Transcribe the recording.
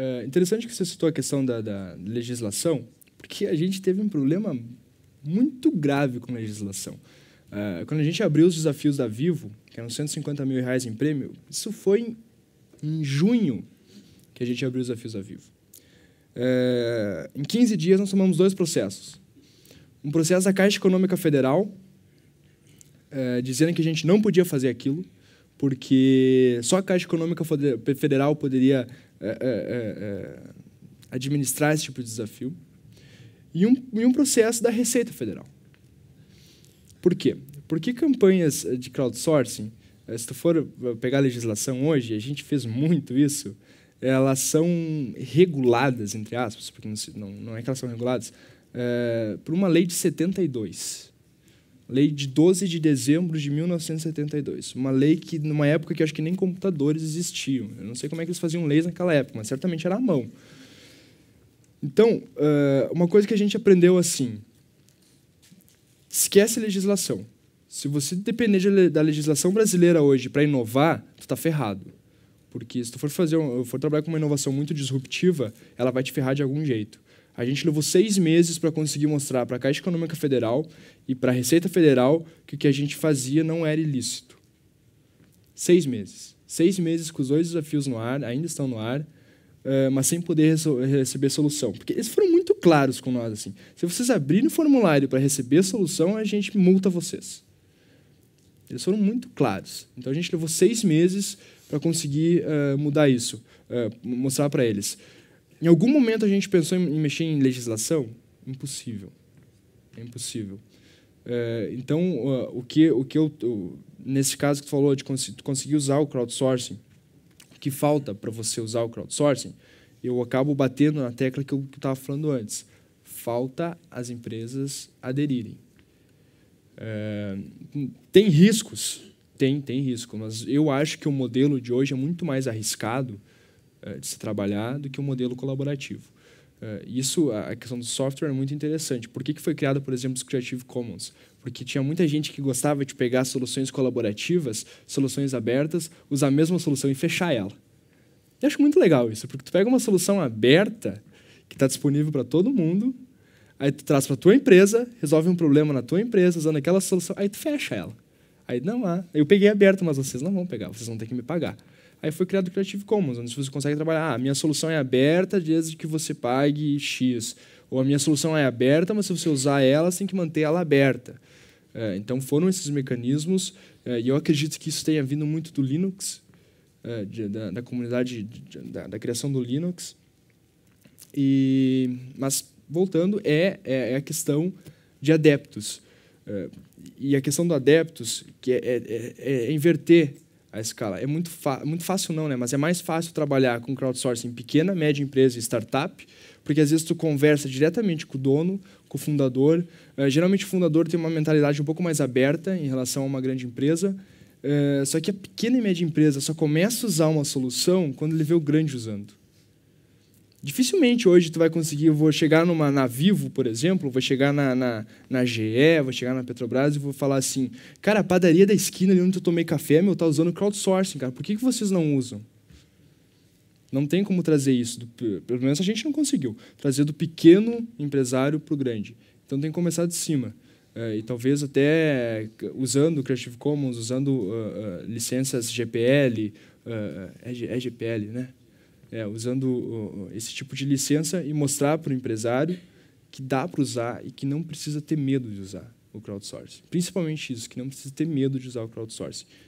É, interessante que você citou a questão da, da legislação, porque a gente teve um problema muito grave com legislação. Uh, quando a gente abriu os desafios da Vivo, que eram 150 mil reais em prêmio, isso foi em, em junho que a gente abriu os desafios da Vivo. Uh, em 15 dias, nós tomamos dois processos. Um processo da Caixa Econômica Federal, uh, dizendo que a gente não podia fazer aquilo, porque só a Caixa Econômica Federal poderia é, é, é, é, administrar esse tipo de desafio, e um, e um processo da Receita Federal. Por quê? Porque campanhas eh, de crowdsourcing, eh, se tu for eh, pegar a legislação hoje, a gente fez muito isso, elas são reguladas, entre aspas, porque não, não é que elas são reguladas, é, por uma lei de 72. Lei de 12 de dezembro de 1972. Uma lei que, numa época que acho que nem computadores existiam. Eu não sei como é que eles faziam leis naquela época, mas certamente era à mão. Então, eh, uma coisa que a gente aprendeu assim: esquece a legislação. Se você depender da legislação brasileira hoje para inovar, você está ferrado. Porque se tu for fazer, for trabalhar com uma inovação muito disruptiva, ela vai te ferrar de algum jeito. A gente levou seis meses para conseguir mostrar para a Caixa Econômica Federal e para a Receita Federal que o que a gente fazia não era ilícito. Seis meses. Seis meses com os dois desafios no ar, ainda estão no ar, eh, mas sem poder receber solução. Porque eles foram muito claros com nós. assim. Se vocês abrirem o formulário para receber solução, a gente multa vocês. Eles foram muito claros. Então a gente levou seis meses para conseguir eh, mudar isso, eh, mostrar para eles. Em algum momento a gente pensou em mexer em legislação? Impossível. É impossível. É, então, o que, o que eu, nesse caso que tu falou de conseguir usar o crowdsourcing, o que falta para você usar o crowdsourcing, eu acabo batendo na tecla que eu estava falando antes. Falta as empresas aderirem. É, tem riscos, tem, tem risco, mas eu acho que o modelo de hoje é muito mais arriscado eh, de se trabalhar do que o um modelo colaborativo. Eh, isso, a questão do software é muito interessante. Por que, que foi criada, por exemplo, os Creative Commons? Porque tinha muita gente que gostava de pegar soluções colaborativas, soluções abertas, usar a mesma solução e fechar ela. Eu acho muito legal isso, porque tu pega uma solução aberta que está disponível para todo mundo, aí tu traz para a tua empresa, resolve um problema na tua empresa usando aquela solução, aí tu fecha ela. Aí, não há. Eu peguei aberto, mas vocês não vão pegar, vocês vão ter que me pagar. Aí foi criado o Creative Commons, onde você consegue trabalhar. Ah, a minha solução é aberta desde que você pague X. Ou a minha solução é aberta, mas se você usar ela, você tem que manter ela aberta. É, então foram esses mecanismos, é, e eu acredito que isso tenha vindo muito do Linux, é, de, da, da, comunidade, de, da, da, criação do Linux. E, mas, voltando, é, é, é a questão de adeptos. É, e a questão do adeptos, que é, é, é, é inverter a escala. É muito, muito fácil não, né? Mas é mais fácil trabalhar com crowdsourcing pequena, média empresa e startup, porque às vezes tu conversa diretamente com o dono, com o fundador. Uh, geralmente o fundador tem uma mentalidade um pouco mais aberta em relação a uma grande empresa. Uh, só que a pequena e média empresa só começa a usar uma solução quando ele vê o grande usando. Dificilmente hoje tu vai conseguir, eu vou chegar numa, na Vivo, por exemplo, vou chegar na, na, na GE, vou chegar na Petrobras e vou falar assim, cara, a padaria da esquina ali onde eu tomei café, meu, tá usando crowdsourcing, cara, por que, que vocês não usam? Não tem como trazer isso, do, pelo menos a gente não conseguiu, trazer do pequeno empresário para o grande. Então tem que começar de cima. Uh, e talvez até eh, usando Creative Commons, usando uh, licenças GPL, ah, é, é GPL, né? é, usando esse tipo de licença e mostrar para o empresário que dá para usar e que não precisa ter medo de usar o crowdsourcing. Principalmente isso, que não precisa ter medo de usar o crowdsourcing.